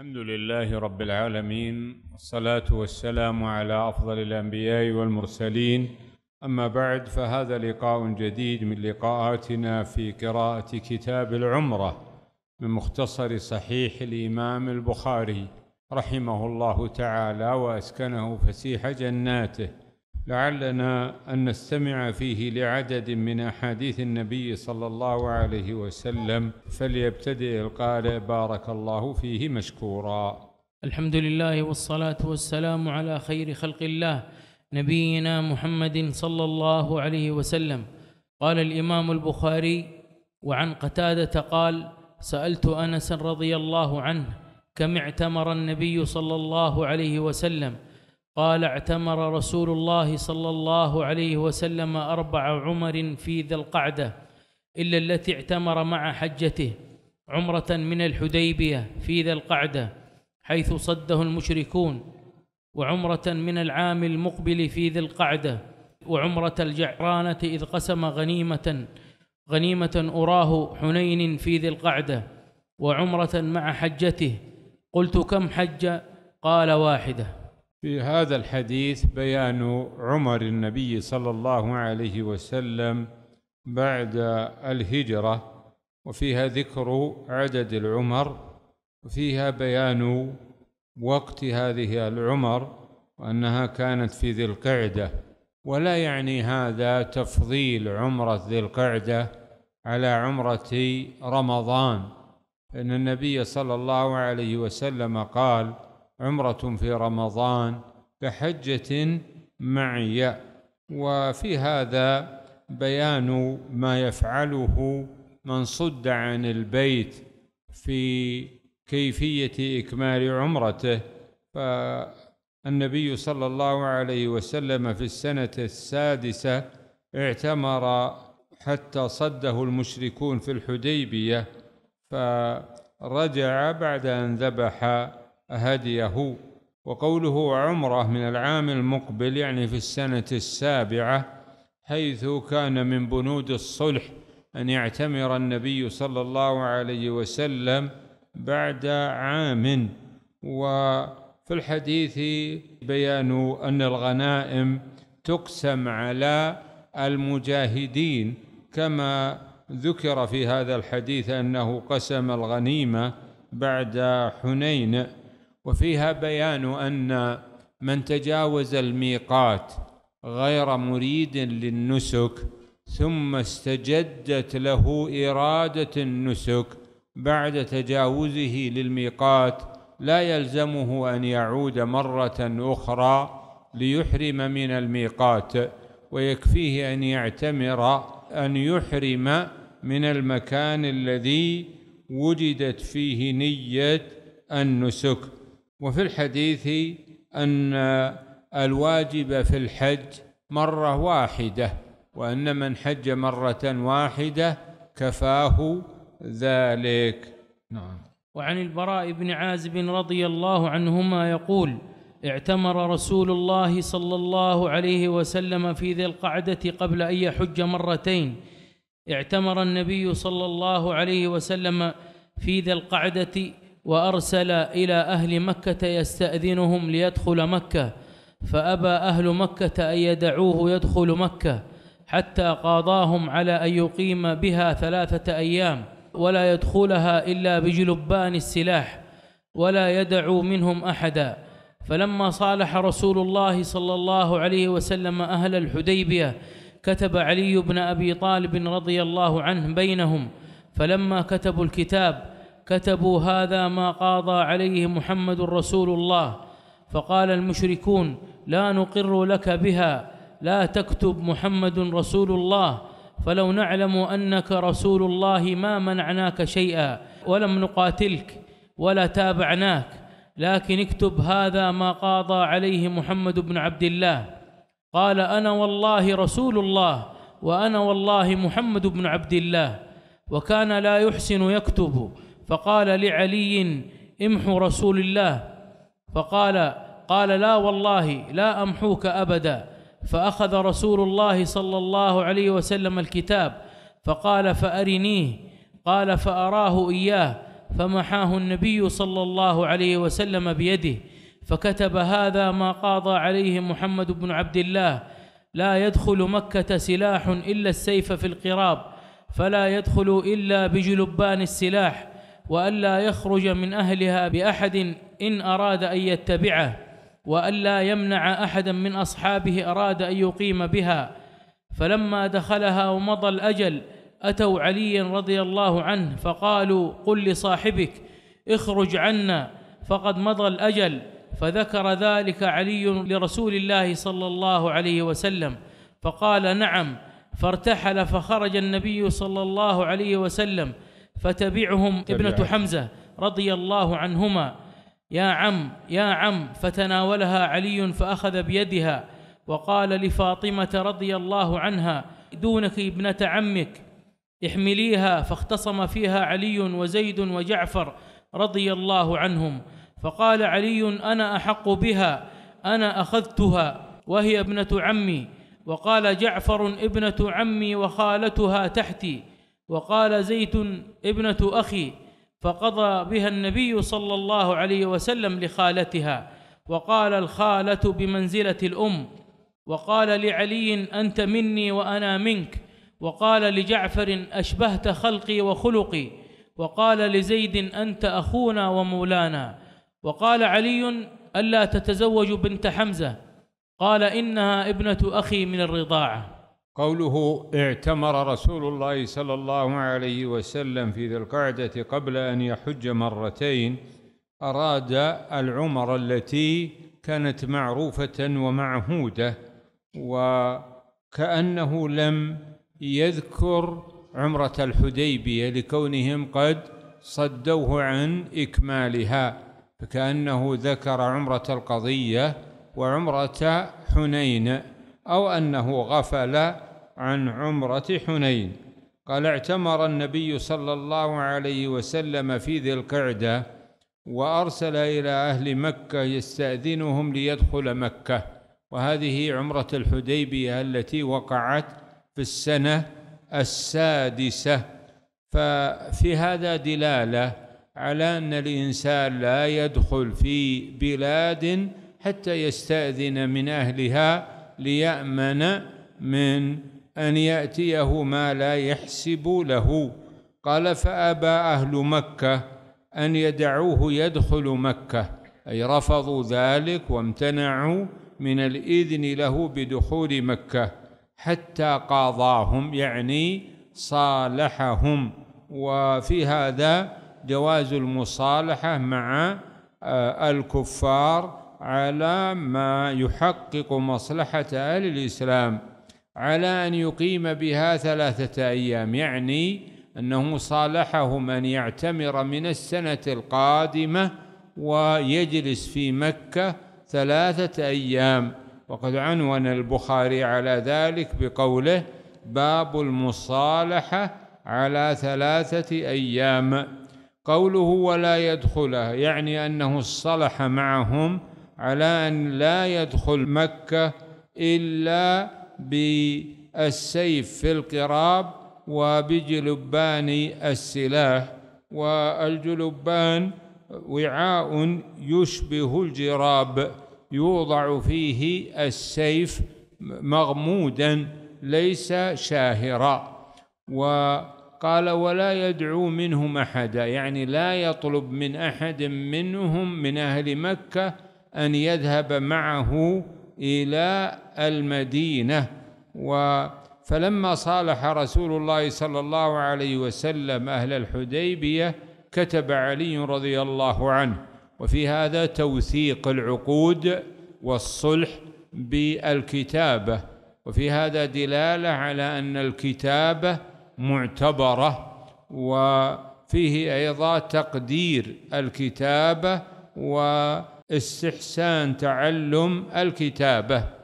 الحمد لله رب العالمين والصلاة والسلام على أفضل الأنبياء والمرسلين أما بعد فهذا لقاء جديد من لقاءاتنا في قراءة كتاب العمرة من مختصر صحيح الإمام البخاري رحمه الله تعالى وأسكنه فسيح جناته لعلنا أن نستمع فيه لعدد من أحاديث النبي صلى الله عليه وسلم فليبتدئ القارئ بارك الله فيه مشكورا الحمد لله والصلاة والسلام على خير خلق الله نبينا محمد صلى الله عليه وسلم قال الإمام البخاري وعن قتادة قال سألت أنس رضي الله عنه كم اعتمر النبي صلى الله عليه وسلم قال اعتمر رسول الله صلى الله عليه وسلم أربع عمر في ذا القعدة إلا التي اعتمر مع حجته عمرة من الحديبية في ذا القعدة حيث صده المشركون وعمرة من العام المقبل في ذي القعدة وعمرة الجعرانة إذ قسم غنيمة غنيمة أراه حنين في ذي القعدة وعمرة مع حجته قلت كم حج قال واحده في هذا الحديث بيان عمر النبي صلى الله عليه وسلم بعد الهجرة وفيها ذكر عدد العمر وفيها بيان وقت هذه العمر وأنها كانت في ذي القعدة ولا يعني هذا تفضيل عمرة ذي القعدة على عمرة رمضان فإن النبي صلى الله عليه وسلم قال عمرة في رمضان كحجة معي وفي هذا بيان ما يفعله من صد عن البيت في كيفية إكمال عمرته فالنبي صلى الله عليه وسلم في السنة السادسة اعتمر حتى صده المشركون في الحديبية فرجع بعد أن ذبح هديه وقوله عمره من العام المقبل يعني في السنة السابعة حيث كان من بنود الصلح أن يعتمر النبي صلى الله عليه وسلم بعد عام وفي الحديث بيان أن الغنائم تقسم على المجاهدين كما ذكر في هذا الحديث أنه قسم الغنيمة بعد حنين وفيها بيان أن من تجاوز الميقات غير مريد للنسك ثم استجدت له إرادة النسك بعد تجاوزه للميقات لا يلزمه أن يعود مرة أخرى ليحرم من الميقات ويكفيه أن يعتمر أن يحرم من المكان الذي وجدت فيه نية النسك وفي الحديث أن الواجب في الحج مرة واحدة وأن من حج مرة واحدة كفاه ذلك نعم وعن البراء بن عازب رضي الله عنهما يقول اعتمر رسول الله صلى الله عليه وسلم في ذي القعدة قبل أن يحج مرتين اعتمر النبي صلى الله عليه وسلم في ذي القعدة وأرسل إلى أهل مكة يستأذنهم ليدخل مكة فأبى أهل مكة أن يدعوه يدخل مكة حتى قاضاهم على أن يقيم بها ثلاثة أيام ولا يدخلها إلا بجلبان السلاح ولا يدعو منهم أحدا فلما صالح رسول الله صلى الله عليه وسلم أهل الحديبية كتب علي بن أبي طالب رضي الله عنه بينهم فلما كتبوا الكتاب كتبوا هذا ما قاضى عليه محمد رسول الله فقال المشركون لا نقر لك بها لا تكتب محمد رسول الله فلو نعلم انك رسول الله ما منعناك شيئا ولم نقاتلك ولا تابعناك لكن اكتب هذا ما قاضى عليه محمد بن عبد الله قال انا والله رسول الله وانا والله محمد بن عبد الله وكان لا يحسن يكتب فقال لعلي امحو رسول الله فقال قال لا والله لا أمحوك أبدا فأخذ رسول الله صلى الله عليه وسلم الكتاب فقال فأرنيه قال فأراه إياه فمحاه النبي صلى الله عليه وسلم بيده فكتب هذا ما قاضى عليه محمد بن عبد الله لا يدخل مكة سلاح إلا السيف في القراب فلا يدخل إلا بجلبان السلاح وألا يخرج من أهلها بأحد إن أراد أن يتبعه وألا يمنع أحدا من أصحابه أراد أن يقيم بها فلما دخلها ومضى الأجل أتوا عليا رضي الله عنه فقالوا قل لصاحبك اخرج عنا فقد مضى الأجل فذكر ذلك علي لرسول الله صلى الله عليه وسلم فقال نعم فارتحل فخرج النبي صلى الله عليه وسلم فتبعهم ابنة حمزة رضي الله عنهما يا عم يا عم فتناولها علي فأخذ بيدها وقال لفاطمة رضي الله عنها دونك ابنة عمك احمليها فاختصم فيها علي وزيد وجعفر رضي الله عنهم فقال علي أنا أحق بها أنا أخذتها وهي ابنة عمي وقال جعفر ابنة عمي وخالتها تحتي وقال زيت ابنة أخي فقضى بها النبي صلى الله عليه وسلم لخالتها وقال الخالة بمنزلة الأم وقال لعلي أنت مني وأنا منك وقال لجعفر أشبهت خلقي وخلقي وقال لزيد أنت أخونا ومولانا وقال علي ألا تتزوج بنت حمزة قال إنها ابنة أخي من الرضاعة قوله اعتمر رسول الله صلى الله عليه وسلم في ذي القعدة قبل أن يحج مرتين أراد العمر التي كانت معروفة ومعهودة وكأنه لم يذكر عمرة الحديبية لكونهم قد صدوه عن إكمالها فكأنه ذكر عمرة القضية وعمرة حنين أو أنه غفل عن عمرة حنين قال اعتمر النبي صلى الله عليه وسلم في ذي القعدة وأرسل إلى أهل مكة يستأذنهم ليدخل مكة وهذه عمرة الحديبية التي وقعت في السنة السادسة ففي هذا دلالة على أن الإنسان لا يدخل في بلاد حتى يستأذن من أهلها ليأمن من أن يأتيه ما لا يحسب له قال فأبى أهل مكة أن يدعوه يدخل مكة أي رفضوا ذلك وامتنعوا من الإذن له بدخول مكة حتى قاضاهم يعني صالحهم وفي هذا جواز المصالحة مع آه، الكفار على ما يحقق مصلحة أهل الإسلام على أن يقيم بها ثلاثة أيام يعني أنه صالحهم أن يعتمر من السنة القادمة ويجلس في مكة ثلاثة أيام وقد عنون البخاري على ذلك بقوله باب المصالحة على ثلاثة أيام قوله ولا يدخلها يعني أنه صلح معهم على أن لا يدخل مكة إلا بالسيف في القراب وبجلبان السلاح والجلبان وعاء يشبه الجراب يوضع فيه السيف مغمودا ليس شاهرا وقال ولا يدعو منهم احدا يعني لا يطلب من احد منهم من اهل مكه ان يذهب معه الى المدينة و فلما صالح رسول الله صلى الله عليه وسلم أهل الحديبية كتب علي رضي الله عنه وفي هذا توثيق العقود والصلح بالكتابة وفي هذا دلالة على أن الكتابة معتبرة وفيه أيضا تقدير الكتابة واستحسان تعلم الكتابة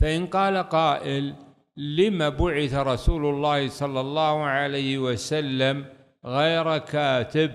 فإن قال قائل لما بعث رسول الله صلى الله عليه وسلم غير كاتب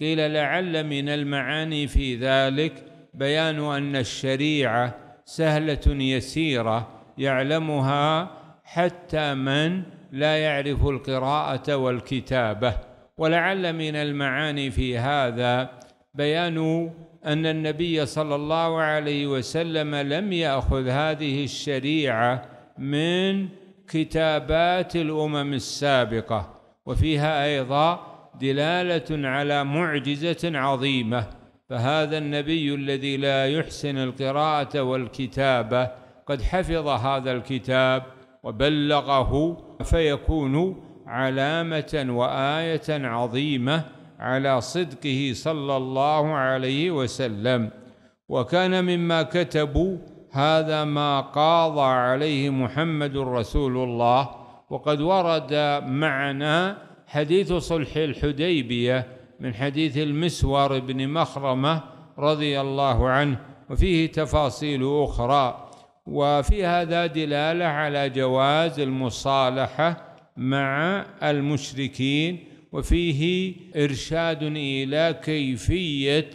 قيل لعل من المعاني في ذلك بيان أن الشريعة سهلة يسيرة يعلمها حتى من لا يعرف القراءة والكتابة ولعل من المعاني في هذا بيان أن النبي صلى الله عليه وسلم لم يأخذ هذه الشريعة من كتابات الأمم السابقة وفيها أيضا دلالة على معجزة عظيمة فهذا النبي الذي لا يحسن القراءة والكتابة قد حفظ هذا الكتاب وبلغه فيكون علامة وآية عظيمة على صدقه صلى الله عليه وسلم وكان مما كتبوا هذا ما قاضى عليه محمد رسول الله وقد ورد معنا حديث صلح الحديبية من حديث المسور بن مخرمة رضي الله عنه وفيه تفاصيل أخرى وفي هذا دلالة على جواز المصالحة مع المشركين وفيه إرشاد إلى كيفية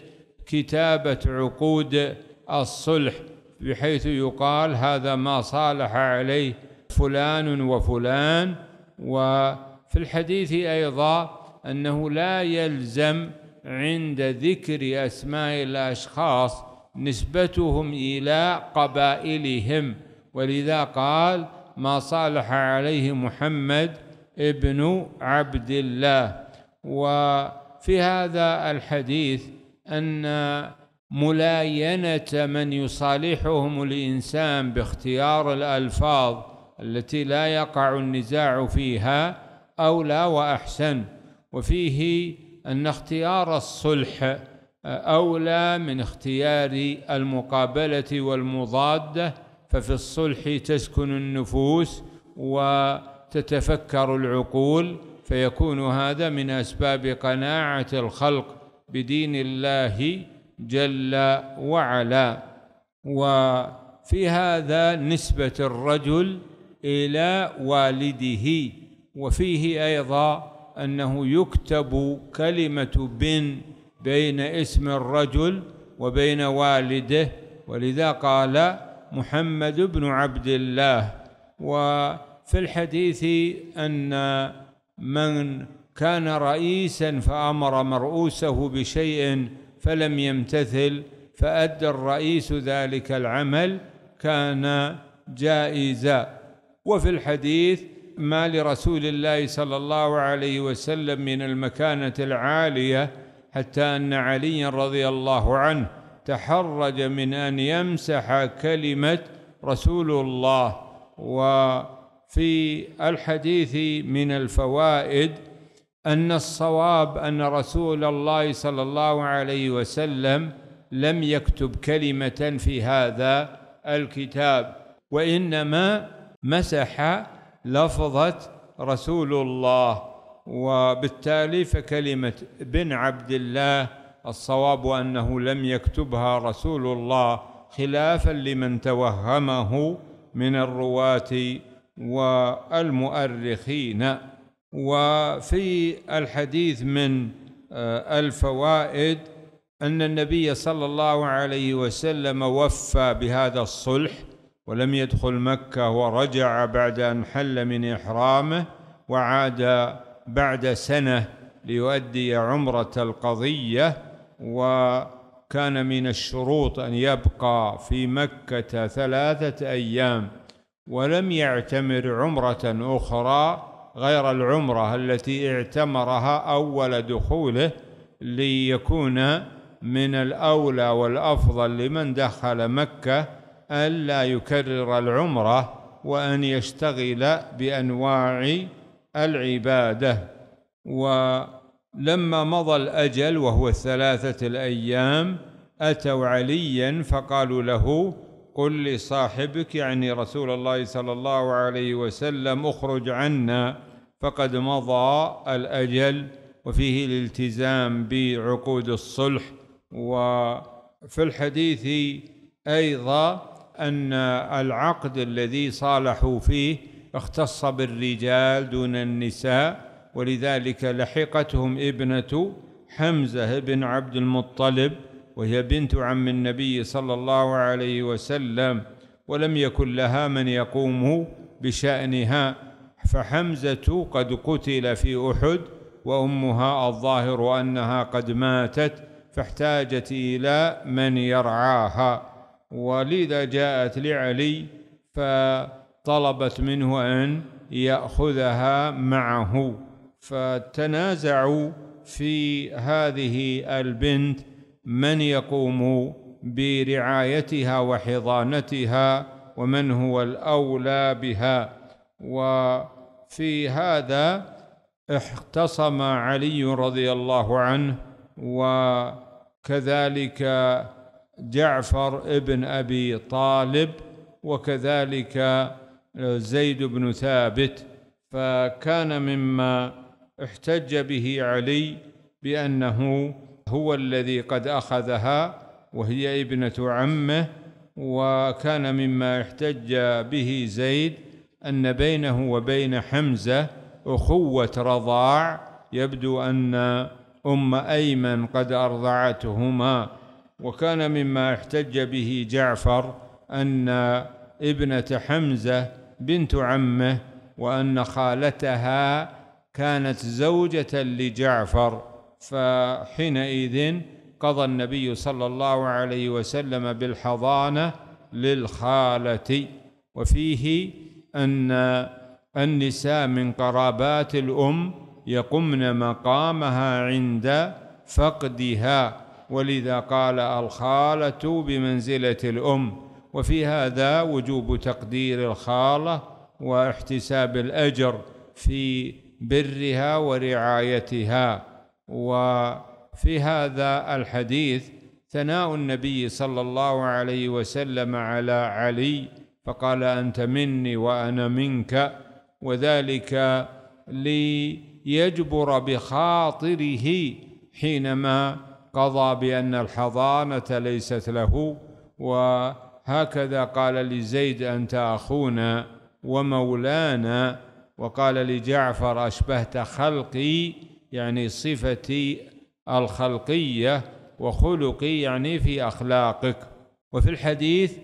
كتابة عقود الصلح بحيث يقال هذا ما صالح عليه فلان وفلان وفي الحديث أيضا أنه لا يلزم عند ذكر أسماء الأشخاص نسبتهم إلى قبائلهم ولذا قال ما صالح عليه محمد ابن عبد الله وفي هذا الحديث أن ملاينة من يصالحهم الإنسان باختيار الألفاظ التي لا يقع النزاع فيها أولى وأحسن وفيه أن اختيار الصلح أولى من اختيار المقابلة والمضادة ففي الصلح تسكن النفوس و تتفكر العقول فيكون هذا من أسباب قناعة الخلق بدين الله جل وعلا وفي هذا نسبة الرجل إلى والده وفيه أيضا أنه يكتب كلمة بن بين اسم الرجل وبين والده ولذا قال محمد بن عبد الله و في الحديث أن من كان رئيسا فأمر مرؤوسه بشيء فلم يمتثل فأدى الرئيس ذلك العمل كان جائزا وفي الحديث ما لرسول الله صلى الله عليه وسلم من المكانة العالية حتى أن علي رضي الله عنه تحرج من أن يمسح كلمة رسول الله و في الحديث من الفوائد أن الصواب أن رسول الله صلى الله عليه وسلم لم يكتب كلمة في هذا الكتاب وإنما مسح لفظة رسول الله وبالتالي فكلمة بن عبد الله الصواب أنه لم يكتبها رسول الله خلافا لمن توهمه من الرواة والمؤرخين وفي الحديث من آه، الفوائد أن النبي صلى الله عليه وسلم وفى بهذا الصلح ولم يدخل مكة ورجع بعد أن حل من إحرامه وعاد بعد سنة ليؤدي عمرة القضية وكان من الشروط أن يبقى في مكة ثلاثة أيام ولم يعتمر عمرة أخرى غير العمرة التي اعتمرها أول دخوله ليكون من الأولى والأفضل لمن دخل مكة ألا يكرر العمرة وأن يشتغل بأنواع العبادة ولما مضى الأجل وهو الثلاثة الأيام أتوا عليا فقالوا له قل لصاحبك يعني رسول الله صلى الله عليه وسلم اخرج عنا فقد مضى الأجل وفيه الالتزام بعقود الصلح وفي الحديث أيضا أن العقد الذي صالحوا فيه اختص بالرجال دون النساء ولذلك لحقتهم ابنة حمزة بن عبد المطلب وهي بنت عم النبي صلى الله عليه وسلم ولم يكن لها من يقوم بشأنها فحمزة قد قتل في أحد وأمها الظاهر أنها قد ماتت فاحتاجت إلى من يرعاها ولذا جاءت لعلي فطلبت منه أن يأخذها معه فتنازعوا في هذه البنت من يقوم برعايتها وحضانتها ومن هو الاولى بها وفي هذا اختصم علي رضي الله عنه وكذلك جعفر ابن ابي طالب وكذلك زيد بن ثابت فكان مما احتج به علي بانه هو الذي قد أخذها وهي ابنة عمه وكان مما احتج به زيد أن بينه وبين حمزة أخوة رضاع يبدو أن أم أيمن قد أرضعتهما وكان مما احتج به جعفر أن ابنة حمزة بنت عمه وأن خالتها كانت زوجة لجعفر فحينئذ قضى النبي صلى الله عليه وسلم بالحضانة للخالة وفيه أن النساء من قرابات الأم يقمن مقامها عند فقدها ولذا قال الخالة بمنزلة الأم وفي هذا وجوب تقدير الخالة واحتساب الأجر في برها ورعايتها وفي هذا الحديث ثناء النبي صلى الله عليه وسلم على علي فقال أنت مني وأنا منك وذلك ليجبر بخاطره حينما قضى بأن الحضانة ليست له وهكذا قال لزيد أنت أخونا ومولانا وقال لجعفر أشبهت خلقي يعني صفتي الخلقية وخلقي يعني في أخلاقك وفي الحديث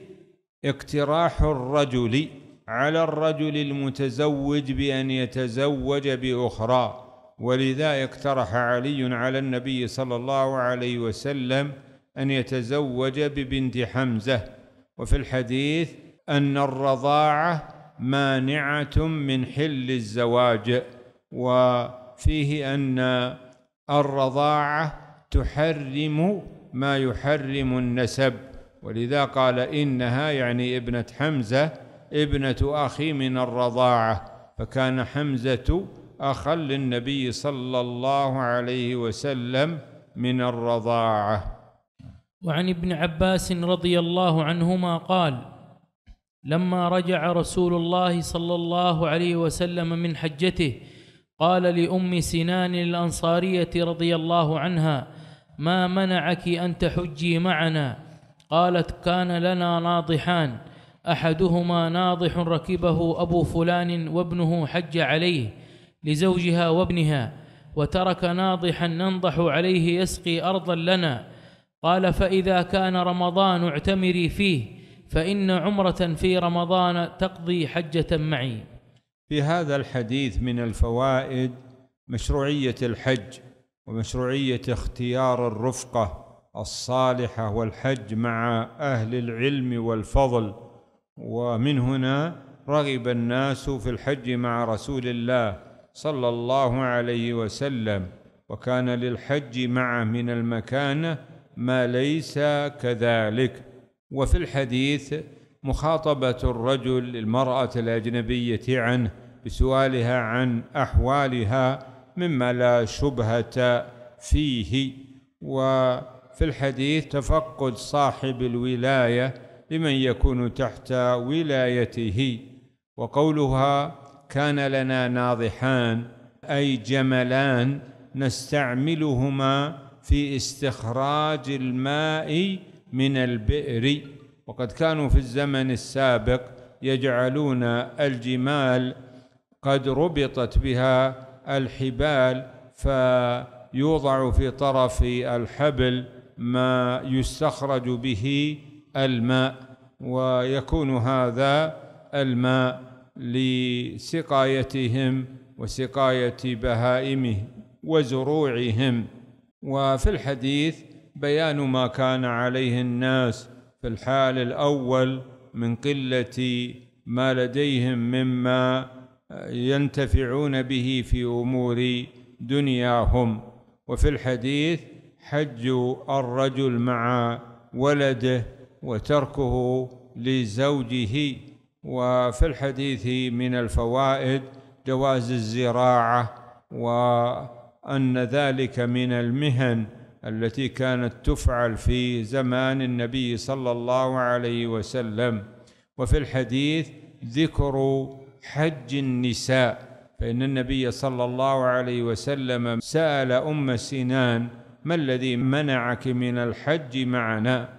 اقتراح الرجل على الرجل المتزوج بأن يتزوج بأخرى ولذا اقترح علي على النبي صلى الله عليه وسلم أن يتزوج ببنت حمزة وفي الحديث أن الرضاعة مانعة من حل الزواج و فيه أن الرضاعة تحرم ما يحرم النسب ولذا قال إنها يعني ابنة حمزة ابنة أخي من الرضاعة فكان حمزة أخا للنبي صلى الله عليه وسلم من الرضاعة وعن ابن عباس رضي الله عنهما قال لما رجع رسول الله صلى الله عليه وسلم من حجته قال لأم سنان الأنصارية رضي الله عنها ما منعك أن تحجي معنا قالت كان لنا ناضحان أحدهما ناضح ركبه أبو فلان وابنه حج عليه لزوجها وابنها وترك ناضحا ننضح عليه يسقي أرضا لنا قال فإذا كان رمضان اعتمري فيه فإن عمرة في رمضان تقضي حجة معي في هذا الحديث من الفوائد مشروعية الحج ومشروعية اختيار الرفقة الصالحة والحج مع أهل العلم والفضل ومن هنا رغب الناس في الحج مع رسول الله صلى الله عليه وسلم وكان للحج معه من المكانة ما ليس كذلك وفي الحديث مخاطبة الرجل المرأة الأجنبية عنه بسؤالها عن أحوالها مما لا شبهة فيه وفي الحديث تفقد صاحب الولاية لمن يكون تحت ولايته وقولها كان لنا ناضحان أي جملان نستعملهما في استخراج الماء من البئر وقد كانوا في الزمن السابق يجعلون الجمال قد ربطت بها الحبال فيوضع في طرف الحبل ما يستخرج به الماء ويكون هذا الماء لسقايتهم وسقاية بهائمهم وزروعهم وفي الحديث بيان ما كان عليه الناس في الحال الاول من قله ما لديهم مما ينتفعون به في امور دنياهم وفي الحديث حج الرجل مع ولده وتركه لزوجه وفي الحديث من الفوائد جواز الزراعه وان ذلك من المهن التي كانت تفعل في زمان النبي صلى الله عليه وسلم وفي الحديث ذكر حج النساء فإن النبي صلى الله عليه وسلم سأل أم سنان ما الذي منعك من الحج معنا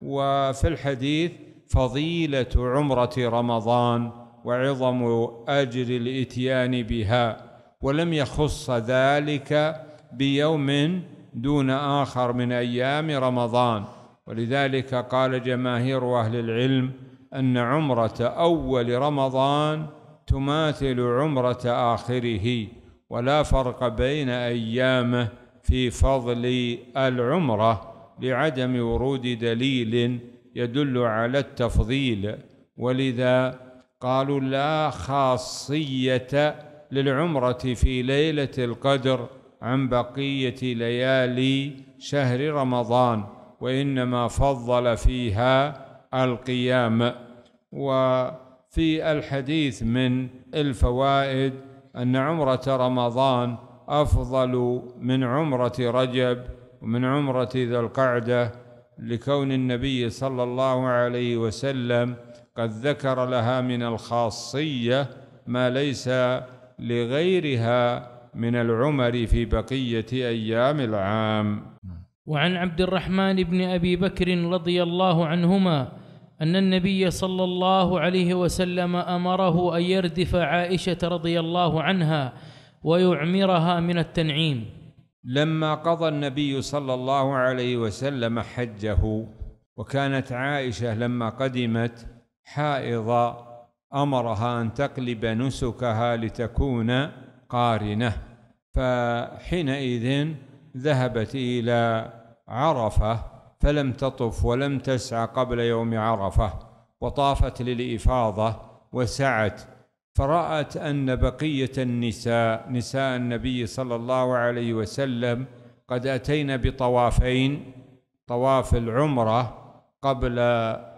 وفي الحديث فضيلة عمرة رمضان وعظم أجر الإتيان بها ولم يخص ذلك بيوم دون آخر من أيام رمضان ولذلك قال جماهير أهل العلم أن عمرة أول رمضان تماثل عمرة آخره ولا فرق بين أيامه في فضل العمرة لعدم ورود دليل يدل على التفضيل ولذا قالوا لا خاصية للعمرة في ليلة القدر عن بقية ليالي شهر رمضان وإنما فضل فيها القيام وفي الحديث من الفوائد أن عمرة رمضان أفضل من عمرة رجب ومن عمرة ذا القعدة لكون النبي صلى الله عليه وسلم قد ذكر لها من الخاصية ما ليس لغيرها من العمر في بقية أيام العام وعن عبد الرحمن بن أبي بكر رضي الله عنهما أن النبي صلى الله عليه وسلم أمره أن يردف عائشة رضي الله عنها ويعمرها من التنعيم لما قضى النبي صلى الله عليه وسلم حجه وكانت عائشة لما قدمت حائضة أمرها أن تقلب نسكها لتكون قارنة فحينئذ ذهبت إلى عرفة فلم تطف ولم تسعى قبل يوم عرفة وطافت للإفاضة وسعت فرأت أن بقية النساء نساء النبي صلى الله عليه وسلم قد أتينا بطوافين طواف العمرة قبل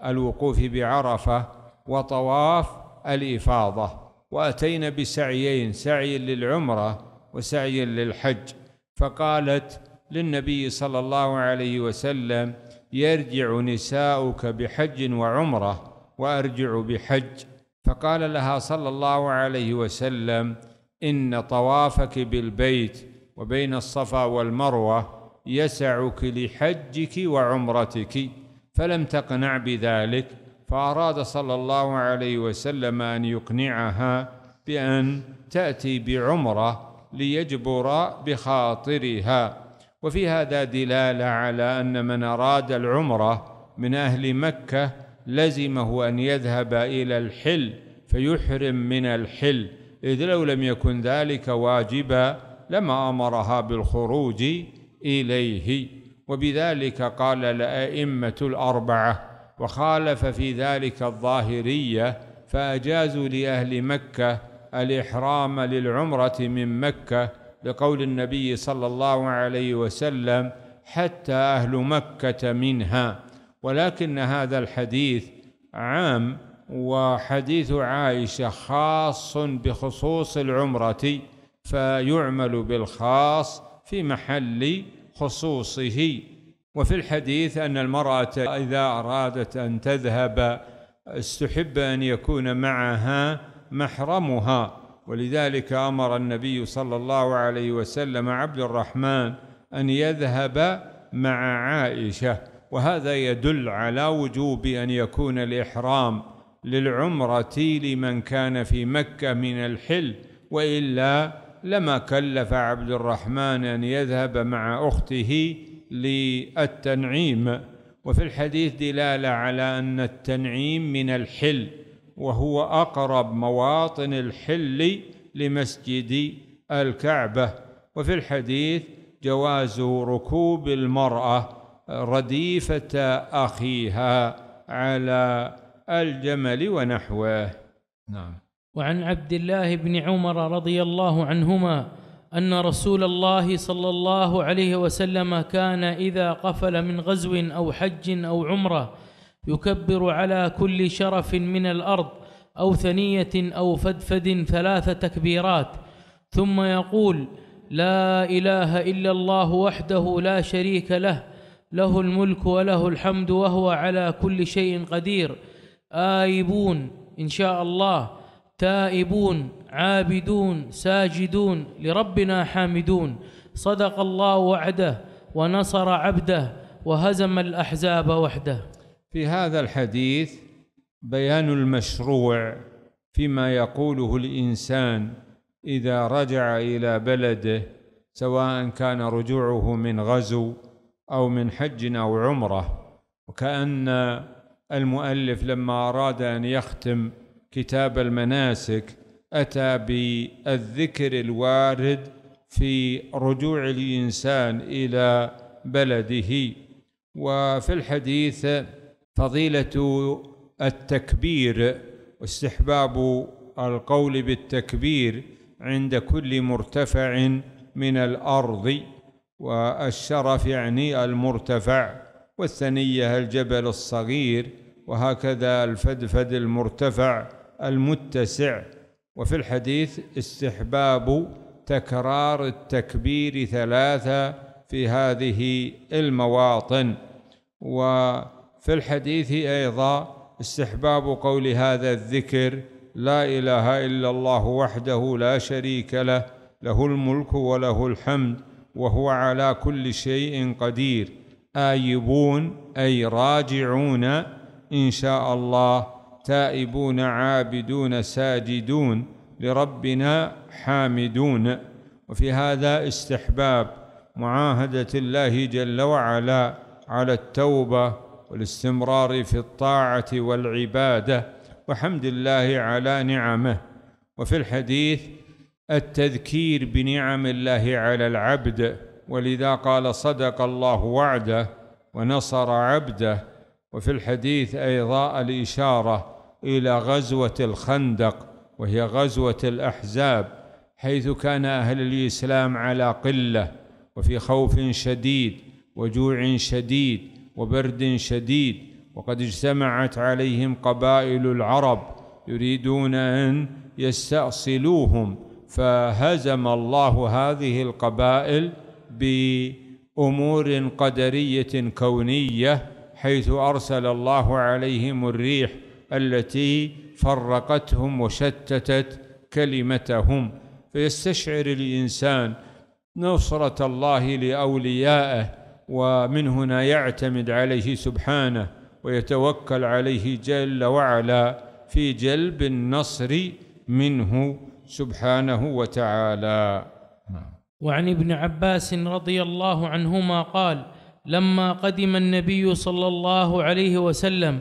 الوقوف بعرفة وطواف الإفاضة وأتينا بسعيين سعي للعمرة وسعي للحج فقالت للنبي صلى الله عليه وسلم يرجع نساؤك بحج وعمرة وأرجع بحج فقال لها صلى الله عليه وسلم إن طوافك بالبيت وبين الصفا والمروة يسعك لحجك وعمرتك فلم تقنع بذلك فأراد صلى الله عليه وسلم أن يقنعها بأن تأتي بعمرة ليجبر بخاطرها وفي هذا دلالة على أن من أراد العمرة من أهل مكة لزمه أن يذهب إلى الحل فيحرم من الحل إذ لو لم يكن ذلك واجبا لما أمرها بالخروج إليه وبذلك قال الأئمة الأربعة وخالف في ذلك الظاهرية فأجازوا لأهل مكة الإحرام للعمرة من مكة لقول النبي صلى الله عليه وسلم حتى أهل مكة منها ولكن هذا الحديث عام وحديث عائشة خاص بخصوص العمرة فيعمل بالخاص في محل خصوصه وفي الحديث أن المرأة إذا أرادت أن تذهب استحب أن يكون معها محرمها ولذلك أمر النبي صلى الله عليه وسلم عبد الرحمن أن يذهب مع عائشة وهذا يدل على وجوب أن يكون الإحرام للعمرة لمن كان في مكة من الحل وإلا لما كلف عبد الرحمن أن يذهب مع أخته للتنعيم وفي الحديث دلالة على أن التنعيم من الحل وهو أقرب مواطن الحل لمسجد الكعبة وفي الحديث جواز ركوب المرأة رديفة أخيها على الجمل ونحوه نعم وعن عبد الله بن عمر رضي الله عنهما أن رسول الله صلى الله عليه وسلم كان إذا قفل من غزو أو حج أو عمرة يكبر على كل شرف من الأرض أو ثنية أو فدفد ثلاث تكبيرات ثم يقول لا إله إلا الله وحده لا شريك له له الملك وله الحمد وهو على كل شيء قدير آيبون إن شاء الله تائبون عابدون ساجدون لربنا حامدون صدق الله وعده ونصر عبده وهزم الأحزاب وحده في هذا الحديث بيان المشروع فيما يقوله الإنسان إذا رجع إلى بلده سواء كان رجوعه من غزو أو من حج أو عمره وكأن المؤلف لما أراد أن يختم كتاب المناسك أتى بالذكر الوارد في رجوع الإنسان إلى بلده وفي الحديث فضيلة التكبير واستحباب القول بالتكبير عند كل مرتفع من الأرض والشرف يعني المرتفع والثنية الجبل الصغير وهكذا الفدفد المرتفع المتسع وفي الحديث استحباب تكرار التكبير ثلاثة في هذه المواطن وفي الحديث أيضا استحباب قول هذا الذكر لا إله إلا الله وحده لا شريك له له الملك وله الحمد وهو على كل شيء قدير آيبون أي راجعون إن شاء الله تائبون عابدون ساجدون لربنا حامدون وفي هذا استحباب معاهدة الله جل وعلا على التوبة والاستمرار في الطاعة والعبادة وحمد الله على نعمه وفي الحديث التذكير بنعم الله على العبد ولذا قال صدق الله وعده ونصر عبده وفي الحديث أيضا الإشارة إلى غزوة الخندق وهي غزوة الأحزاب حيث كان أهل الإسلام على قلة وفي خوف شديد وجوع شديد وبرد شديد وقد اجتمعت عليهم قبائل العرب يريدون أن يستأصلوهم فهزم الله هذه القبائل بأمور قدرية كونية حيث أرسل الله عليهم الريح التي فرقتهم وشتتت كلمتهم فيستشعر الإنسان نصرة الله لأوليائه ومن هنا يعتمد عليه سبحانه ويتوكل عليه جل وعلا في جلب النصر منه سبحانه وتعالى وعن ابن عباس رضي الله عنهما قال لما قدم النبي صلى الله عليه وسلم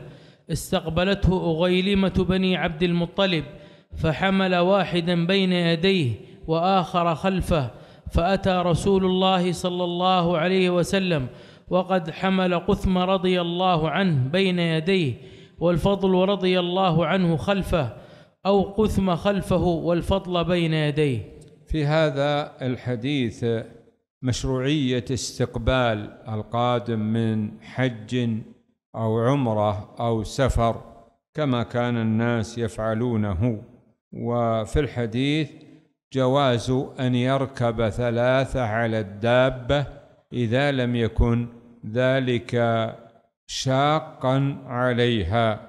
استقبلته أغيلمة بني عبد المطلب فحمل واحدا بين يديه وآخر خلفه فأتى رسول الله صلى الله عليه وسلم وقد حمل قثم رضي الله عنه بين يديه والفضل رضي الله عنه خلفه أو قثم خلفه والفضل بين يديه في هذا الحديث مشروعية استقبال القادم من حج أو عمرة أو سفر كما كان الناس يفعلونه وفي الحديث جواز أن يركب ثلاثة على الدابة إذا لم يكن ذلك شاقا عليها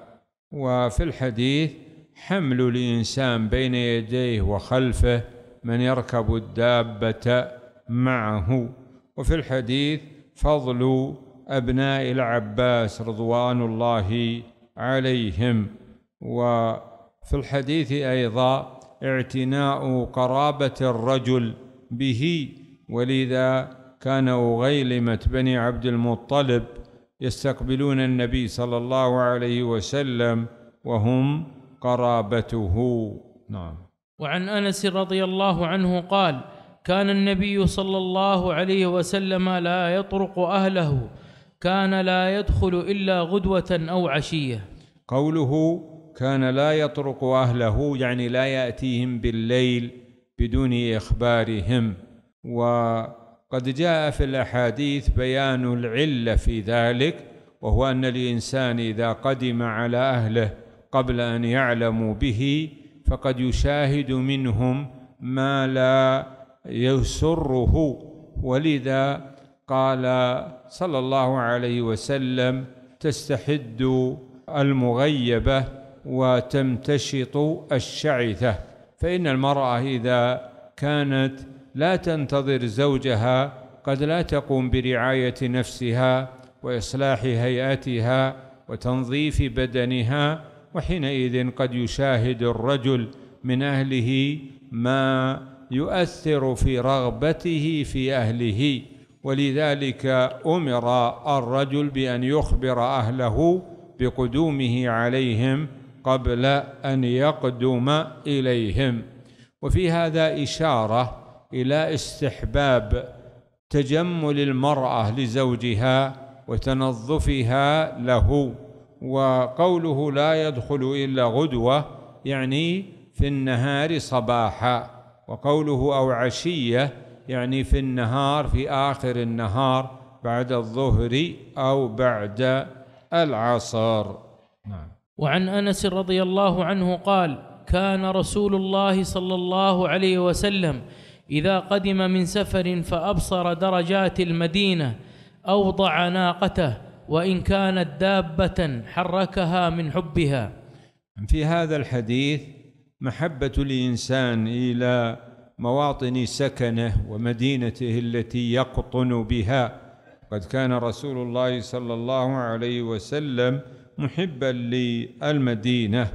وفي الحديث حمل الإنسان بين يديه وخلفه من يركب الدابة معه وفي الحديث فضل أبناء العباس رضوان الله عليهم وفي الحديث أيضا اعتناء قرابة الرجل به ولذا كان أغيلمة بني عبد المطلب يستقبلون النبي صلى الله عليه وسلم وهم قرابته نعم وعن أنس رضي الله عنه قال كان النبي صلى الله عليه وسلم لا يطرق أهله كان لا يدخل إلا غدوة أو عشية قوله كان لا يطرق أهله يعني لا يأتيهم بالليل بدون إخبارهم وقد جاء في الأحاديث بيان العلة في ذلك وهو أن الإنسان إذا قدم على أهله قبل أن يعلموا به فقد يشاهد منهم ما لا يسره ولذا قال صلى الله عليه وسلم تستحد المغيبة وتمتشط الشعثة فإن المرأة إذا كانت لا تنتظر زوجها قد لا تقوم برعاية نفسها وإصلاح هيئتها وتنظيف بدنها وحينئذ قد يشاهد الرجل من أهله ما يؤثر في رغبته في أهله ولذلك امر الرجل بان يخبر اهله بقدومه عليهم قبل ان يقدم اليهم وفي هذا اشاره الى استحباب تجمل المراه لزوجها وتنظفها له وقوله لا يدخل الا غدوه يعني في النهار صباحا وقوله او عشيه يعني في النهار في آخر النهار بعد الظهر أو بعد العصر نعم وعن أنس رضي الله عنه قال كان رسول الله صلى الله عليه وسلم إذا قدم من سفر فأبصر درجات المدينة أوضع ناقته وإن كانت دابة حركها من حبها في هذا الحديث محبة الإنسان إلى مواطن سكنه ومدينته التي يقطن بها قد كان رسول الله صلى الله عليه وسلم محبا للمدينه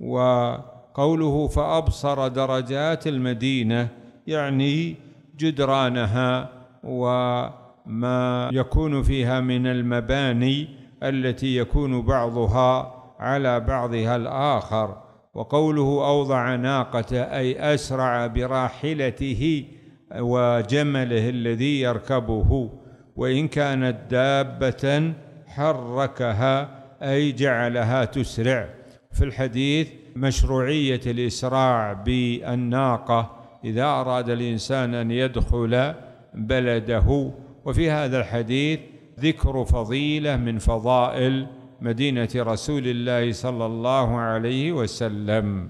وقوله فابصر درجات المدينه يعني جدرانها وما يكون فيها من المباني التي يكون بعضها على بعضها الاخر وقوله أوضع ناقة أي أسرع براحلته وجمله الذي يركبه وإن كانت دابة حركها أي جعلها تسرع في الحديث مشروعية الإسراع بالناقة إذا أراد الإنسان أن يدخل بلده وفي هذا الحديث ذكر فضيلة من فضائل مدينة رسول الله صلى الله عليه وسلم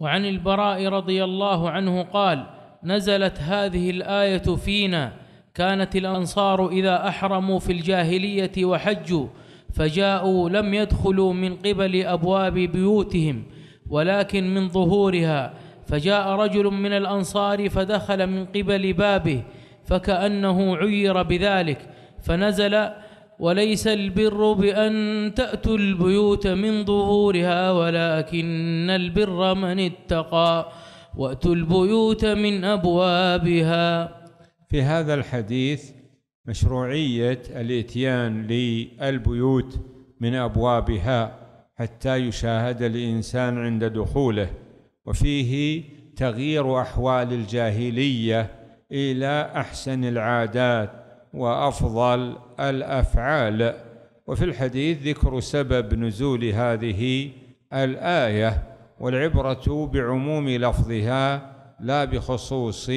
وعن البراء رضي الله عنه قال نزلت هذه الآية فينا كانت الأنصار إذا أحرموا في الجاهلية وحجوا فجاءوا لم يدخلوا من قبل أبواب بيوتهم ولكن من ظهورها فجاء رجل من الأنصار فدخل من قبل بابه فكأنه عير بذلك فنزل وليس البر بأن تأتوا البيوت من ظهورها ولكن البر من اتقى وأتوا البيوت من أبوابها في هذا الحديث مشروعية الإتيان للبيوت من أبوابها حتى يشاهد الإنسان عند دخوله وفيه تغيير أحوال الجاهلية إلى أحسن العادات وأفضل الافعال وفي الحديث ذكر سبب نزول هذه الايه والعبره بعموم لفظها لا بخصوص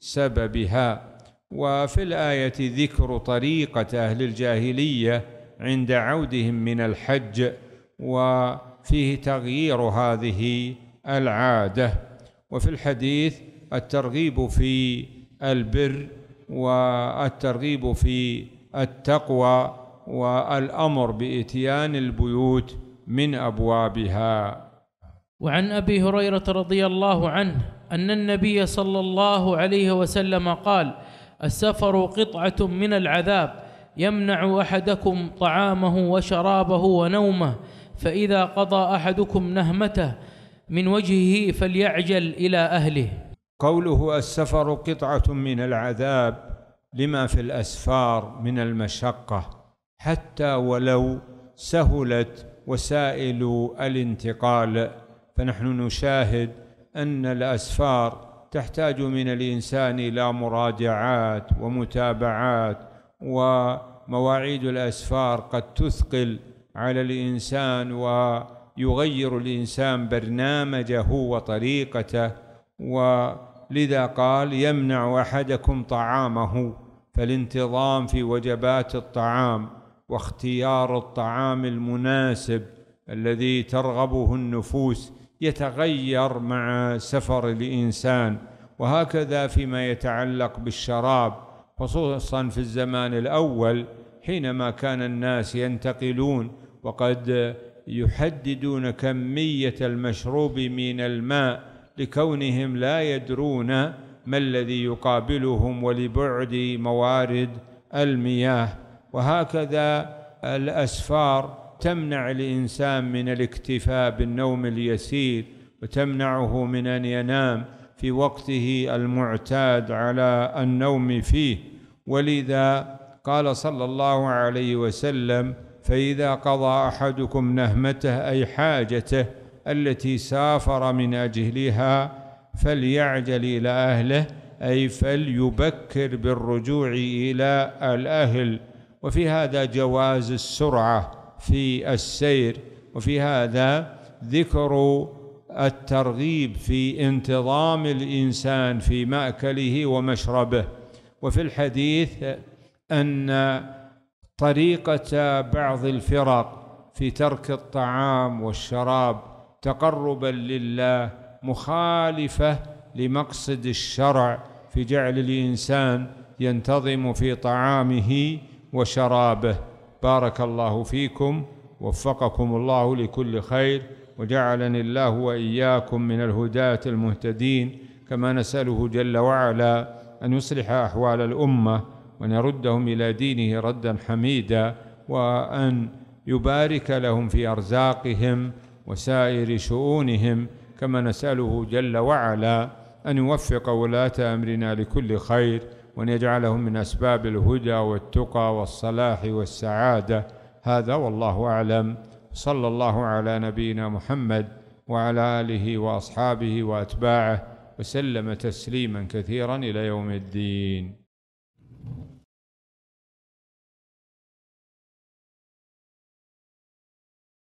سببها وفي الايه ذكر طريقه اهل الجاهليه عند عودهم من الحج وفيه تغيير هذه العاده وفي الحديث الترغيب في البر والترغيب في التقوى والامر باتيان البيوت من ابوابها وعن ابي هريره رضي الله عنه ان النبي صلى الله عليه وسلم قال السفر قطعه من العذاب يمنع احدكم طعامه وشرابه ونومه فاذا قضى احدكم نهمته من وجهه فليعجل الى اهله قوله السفر قطعه من العذاب لما في الاسفار من المشقه حتى ولو سهلت وسائل الانتقال فنحن نشاهد ان الاسفار تحتاج من الانسان الى مراجعات ومتابعات ومواعيد الاسفار قد تثقل على الانسان ويغير الانسان برنامجه وطريقته و لذا قال يمنع احدكم طعامه فالانتظام في وجبات الطعام واختيار الطعام المناسب الذي ترغبه النفوس يتغير مع سفر الانسان وهكذا فيما يتعلق بالشراب خصوصا في الزمان الاول حينما كان الناس ينتقلون وقد يحددون كميه المشروب من الماء لكونهم لا يدرون ما الذي يقابلهم ولبعد موارد المياه وهكذا الأسفار تمنع الإنسان من الاكتفاء بالنوم اليسير وتمنعه من أن ينام في وقته المعتاد على النوم فيه ولذا قال صلى الله عليه وسلم فإذا قضى أحدكم نهمته أي حاجته التي سافر من أجلها فليعجل إلى أهله أي فليبكر بالرجوع إلى الأهل وفي هذا جواز السرعة في السير وفي هذا ذكر الترغيب في انتظام الإنسان في مأكله ومشربه وفي الحديث أن طريقة بعض الفرق في ترك الطعام والشراب تقربا لله مخالفة لمقصد الشرع في جعل الإنسان ينتظم في طعامه وشرابه بارك الله فيكم وفقكم الله لكل خير وجعلني الله وإياكم من الهداة المهتدين كما نسأله جل وعلا أن يصلح أحوال الأمة وأن يردهم إلى دينه ردا حميدا وأن يبارك لهم في أرزاقهم وسائر شؤونهم كما نسأله جل وعلا أن يوفق ولاة أمرنا لكل خير وأن يجعلهم من أسباب الهدى والتقى والصلاح والسعادة هذا والله أعلم صلى الله على نبينا محمد وعلى آله وأصحابه وأتباعه وسلم تسليما كثيرا إلى يوم الدين